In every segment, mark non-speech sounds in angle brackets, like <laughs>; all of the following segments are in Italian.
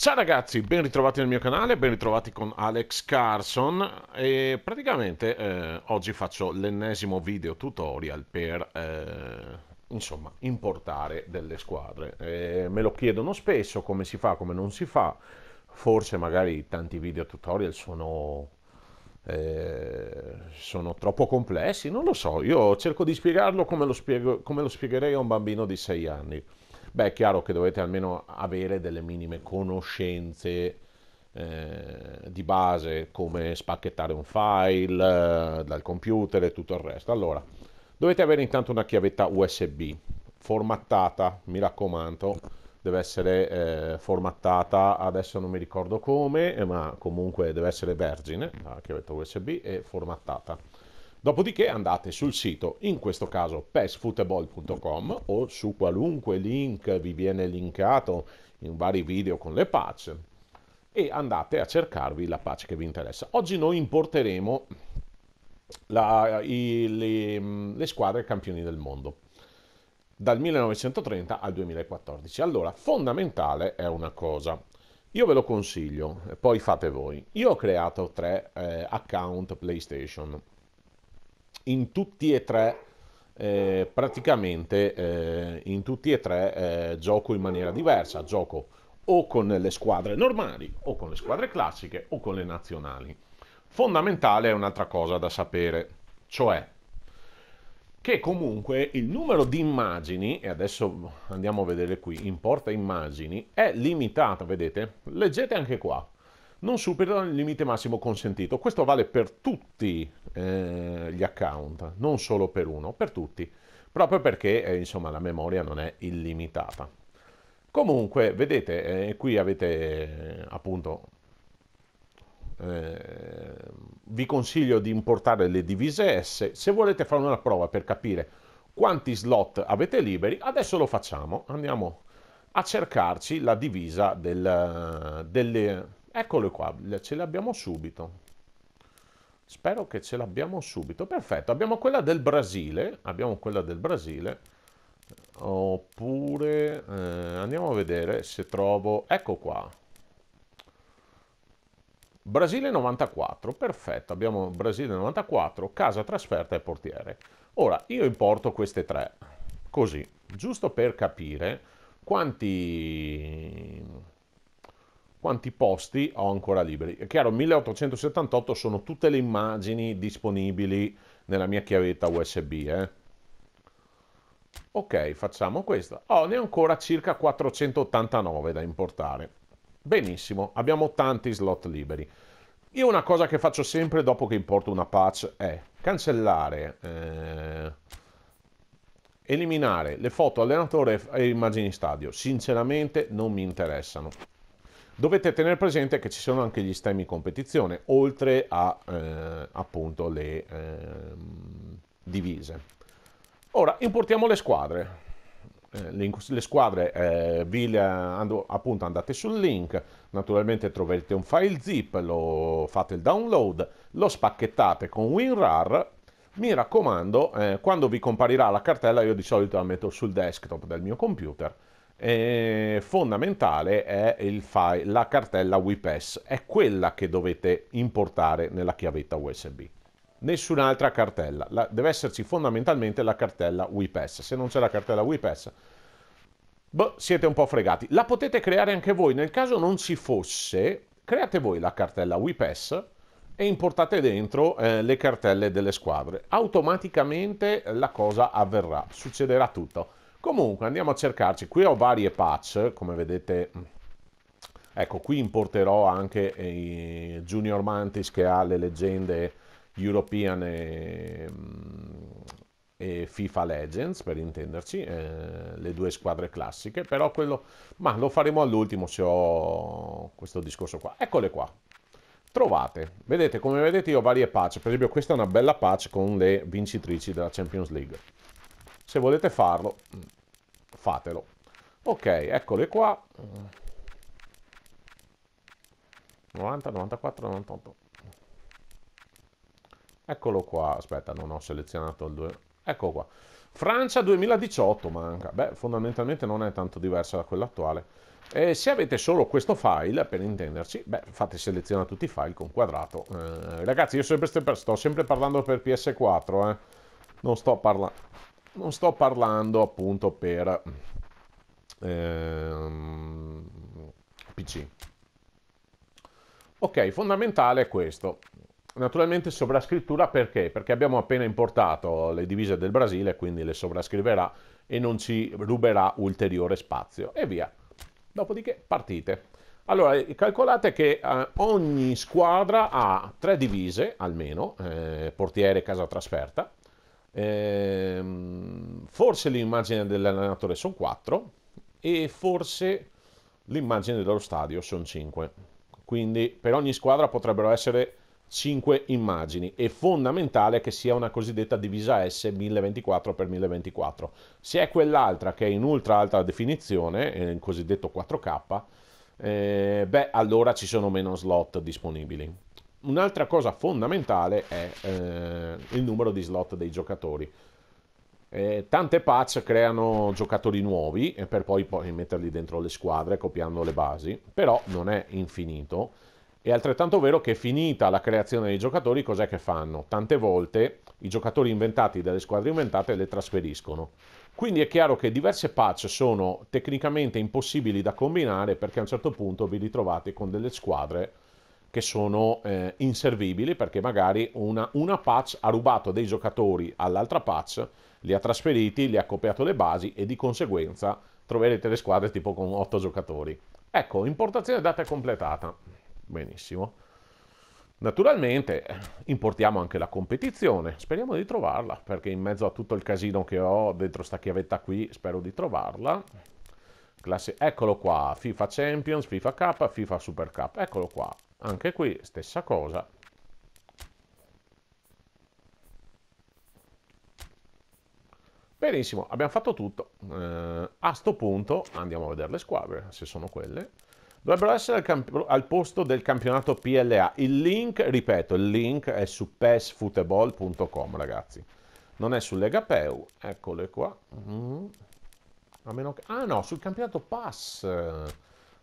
Ciao ragazzi, ben ritrovati nel mio canale, ben ritrovati con Alex Carson e praticamente eh, oggi faccio l'ennesimo video tutorial per eh, insomma importare delle squadre. Eh, me lo chiedono spesso come si fa, come non si fa, forse magari tanti video tutorial sono, eh, sono troppo complessi, non lo so, io cerco di spiegarlo come lo, spiego, come lo spiegherei a un bambino di 6 anni. Beh, è chiaro che dovete almeno avere delle minime conoscenze eh, di base, come spacchettare un file eh, dal computer e tutto il resto. Allora, dovete avere intanto una chiavetta USB formattata, mi raccomando, deve essere eh, formattata, adesso non mi ricordo come, eh, ma comunque deve essere vergine, la chiavetta USB e formattata Dopodiché andate sul sito, in questo caso pesfootball.com o su qualunque link vi viene linkato in vari video con le patch e andate a cercarvi la patch che vi interessa. Oggi noi importeremo la, i, le, le squadre campioni del mondo dal 1930 al 2014. Allora, fondamentale è una cosa. Io ve lo consiglio, poi fate voi. Io ho creato tre eh, account PlayStation in tutti e tre eh, praticamente eh, in tutti e tre eh, gioco in maniera diversa, gioco o con le squadre normali o con le squadre classiche o con le nazionali. Fondamentale è un'altra cosa da sapere, cioè che comunque il numero di immagini, e adesso andiamo a vedere qui, importa immagini, è limitato, vedete? Leggete anche qua, non superano il limite massimo consentito. Questo vale per tutti eh, gli account, non solo per uno, per tutti, proprio perché eh, insomma, la memoria non è illimitata. Comunque, vedete, eh, qui avete eh, appunto, eh, vi consiglio di importare le divise S, se volete fare una prova per capire quanti slot avete liberi, adesso lo facciamo, andiamo a cercarci la divisa del, eh, delle, eccole qua, ce le abbiamo subito. Spero che ce l'abbiamo subito. Perfetto, abbiamo quella del Brasile, abbiamo quella del Brasile. Oppure eh, andiamo a vedere se trovo... Ecco qua. Brasile 94, perfetto, abbiamo Brasile 94, casa, trasferta e portiere. Ora, io importo queste tre, così, giusto per capire quanti quanti posti ho ancora liberi. È chiaro, 1878 sono tutte le immagini disponibili nella mia chiavetta USB. Eh. Ok, facciamo questo. Oh, ne ho ancora circa 489 da importare. Benissimo, abbiamo tanti slot liberi. Io una cosa che faccio sempre dopo che importo una patch è cancellare, eh, eliminare le foto allenatore e immagini stadio. Sinceramente non mi interessano. Dovete tenere presente che ci sono anche gli stemmi in competizione, oltre a eh, appunto le eh, divise. Ora importiamo le squadre. Eh, le, le, squadre eh, vi ando, appunto andate sul link, naturalmente troverete un file zip, lo fate il download, lo spacchettate con WinRAR. Mi raccomando, eh, quando vi comparirà la cartella, io di solito la metto sul desktop del mio computer eh, fondamentale è file, la cartella WIPS, è quella che dovete importare nella chiavetta USB. Nessun'altra cartella, la, deve esserci fondamentalmente la cartella WIPS. Se non c'è la cartella WIPS, boh, siete un po' fregati. La potete creare anche voi, nel caso non ci fosse, create voi la cartella WIPS e importate dentro eh, le cartelle delle squadre. Automaticamente la cosa avverrà, succederà tutto Comunque andiamo a cercarci, qui ho varie patch, come vedete, ecco qui importerò anche eh, Junior Mantis che ha le leggende European e, mm, e FIFA Legends per intenderci, eh, le due squadre classiche, però quello, ma lo faremo all'ultimo se ho questo discorso qua. Eccole qua, trovate. Vedete, come vedete io ho varie patch, per esempio questa è una bella patch con le vincitrici della Champions League se volete farlo, mm, fatelo. Ok, eccole qua. 90, 94, 98. Eccolo qua, aspetta, non ho selezionato il 2. Eccolo qua. Francia 2018 manca. Beh, fondamentalmente non è tanto diversa da quella attuale. E se avete solo questo file, per intenderci, beh, fate selezionare tutti i file con quadrato. Eh, ragazzi, io sempre, sto sempre parlando per PS4, eh. Non sto parlando non sto parlando appunto per ehm, PC. Ok, fondamentale è questo. Naturalmente sovrascrittura perché? Perché abbiamo appena importato le divise del Brasile, quindi le sovrascriverà e non ci ruberà ulteriore spazio. E via. Dopodiché partite. Allora, eh, calcolate che eh, ogni squadra ha tre divise, almeno, eh, portiere, casa trasferta, Ehm, forse l'immagine dell'allenatore sono 4 e forse l'immagine dello stadio sono 5. Quindi per ogni squadra potrebbero essere 5 immagini. È fondamentale che sia una cosiddetta divisa S 1024x1024. Se è quell'altra che è in ultra alta definizione, eh, il cosiddetto 4K, eh, beh allora ci sono meno slot disponibili. Un'altra cosa fondamentale è eh, il numero di slot dei giocatori. Eh, tante patch creano giocatori nuovi eh, per poi, poi metterli dentro le squadre copiando le basi, però non è infinito. È altrettanto vero che finita la creazione dei giocatori, cos'è che fanno? Tante volte i giocatori inventati dalle squadre inventate le trasferiscono. Quindi è chiaro che diverse patch sono tecnicamente impossibili da combinare perché a un certo punto vi ritrovate con delle squadre che sono eh, inservibili perché magari una, una patch ha rubato dei giocatori all'altra patch, li ha trasferiti, li ha copiato le basi e di conseguenza troverete le squadre tipo con 8 giocatori. Ecco, importazione data completata. Benissimo. Naturalmente importiamo anche la competizione, speriamo di trovarla, perché in mezzo a tutto il casino che ho dentro sta chiavetta qui, spero di trovarla. Classe... Eccolo qua, FIFA Champions, FIFA Cup, FIFA Super Cup, eccolo qua. Anche qui stessa cosa. Benissimo, abbiamo fatto tutto. Eh, a sto punto andiamo a vedere le squadre, se sono quelle. Dovrebbero essere al, al, posto del campionato PLA. Il link, ripeto, il link è su pesfootball.com, ragazzi. Non è su Legapeu, eccole qua. Mm. Che... Ah no, sul campionato Pass.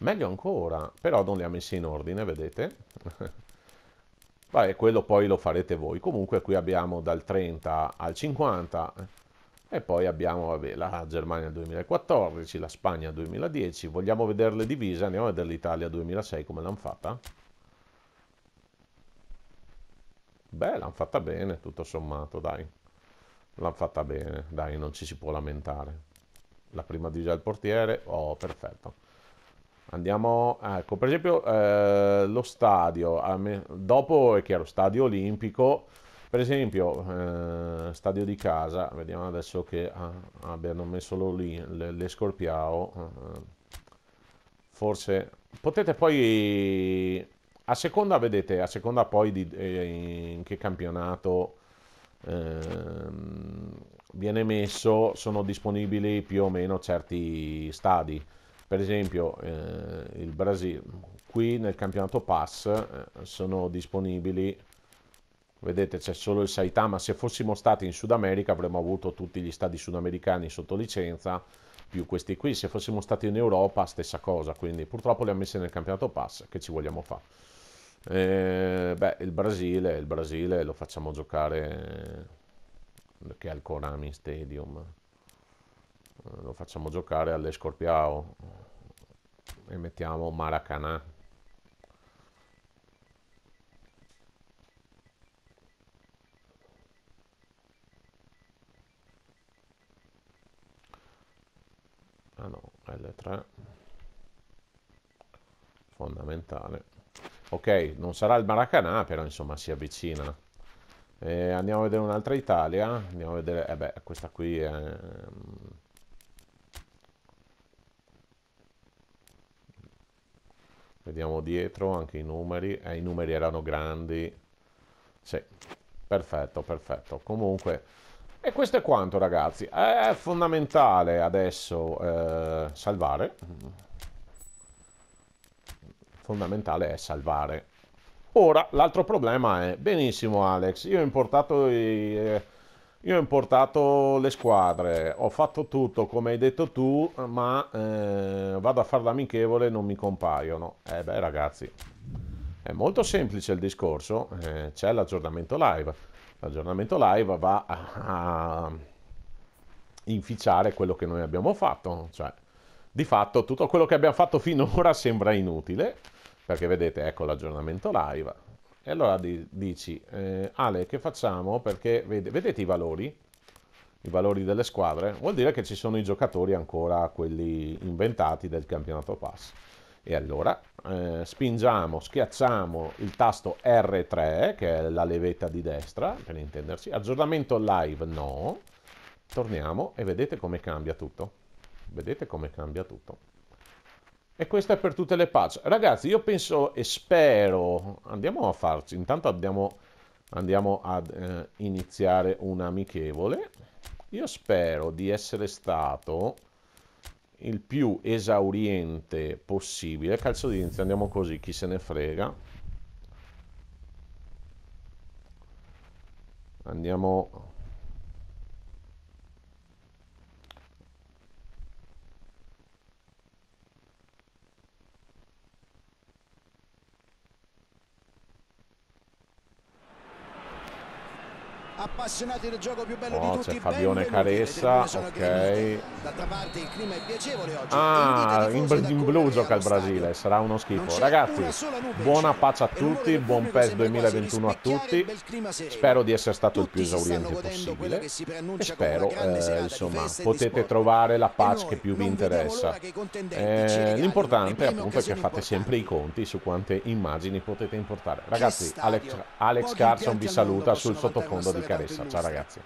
Meglio ancora, però non le ha messe in ordine, vedete? <laughs> Vabbè, quello poi lo farete voi. Comunque qui abbiamo dal 30 al 50 eh, e poi abbiamo vabbè, la Germania 2014, la Spagna 2010. Vogliamo vederle divise? Andiamo a vedere l'Italia 2006 come l'hanno fatta. Beh, l'hanno fatta bene, tutto sommato, dai. L'hanno fatta bene, dai, non ci si può lamentare. La prima divisa del portiere, oh, perfetto. Andiamo, ecco, per esempio eh, lo stadio, dopo è chiaro, stadio olimpico, per esempio eh, stadio di casa, vediamo adesso che ah, abbiano messo lì le, le Scorpiao, eh, forse potete poi, a seconda, vedete, a seconda poi di eh, in che campionato ehm, viene messo, sono disponibili più o meno certi stadi per esempio eh, il Brasile, qui nel campionato pass eh, sono disponibili, vedete c'è solo il Saitama, se fossimo stati in Sud America avremmo avuto tutti gli stadi sudamericani sotto licenza, più questi qui, se fossimo stati in Europa stessa cosa, quindi purtroppo li ha messi nel campionato pass, che ci vogliamo fare? Eh, beh, il Brasile, il Brasile lo facciamo giocare eh, che è al Konami Stadium lo facciamo giocare alle all'Escorpiao e mettiamo Maracanà ah no, L3 fondamentale ok, non sarà il Maracanà però insomma si avvicina eh, andiamo a vedere un'altra Italia andiamo a vedere, eh beh, questa qui è ehm, Vediamo dietro anche i numeri. Eh, i numeri erano grandi. Sì, perfetto, perfetto. Comunque, e questo è quanto ragazzi. È fondamentale adesso eh, salvare. Fondamentale è salvare. Ora, l'altro problema è, benissimo Alex, io ho importato i... Eh, io ho importato le squadre, ho fatto tutto come hai detto tu, ma eh, vado a fare l'amichevole e non mi compaiono. Eh beh ragazzi, è molto semplice il discorso, eh, c'è l'aggiornamento live. L'aggiornamento live va a, a inficiare quello che noi abbiamo fatto, cioè di fatto tutto quello che abbiamo fatto finora sembra inutile, perché vedete ecco l'aggiornamento live e allora dici, eh, Ale, che facciamo? Perché vede, vedete i valori, i valori delle squadre, vuol dire che ci sono i giocatori ancora quelli inventati del campionato pass. E allora eh, spingiamo, schiacciamo il tasto R3, che è la levetta di destra, per intendersi. Aggiornamento live no. Torniamo e vedete come cambia tutto. Vedete come cambia tutto. E questo è per tutte le patch. Ragazzi, io penso e spero... Andiamo a farci... Intanto abbiamo... andiamo ad eh, iniziare un amichevole. Io spero di essere stato il più esauriente possibile. Calcio d'inizio, andiamo così, chi se ne frega. Andiamo appassionati del gioco più bello oh, di tutti. C'è Fabione Caressa, ok. D'altra parte il clima è piacevole oggi. Ah, in, in blu gioca il Brasile, sarà uno schifo. Ragazzi, buona pace a tutti, buon PES 2021 a tutti. Spero di essere stato il più esauriente possibile e spero, eh, insomma, potete trovare la pace che più vi interessa. Eh, l'importante appunto è che fate sempre i conti su quante immagini potete importare. Ragazzi, Alex, Alex Carson vi saluta sul sottofondo di Caressa. Ciao ragazzi.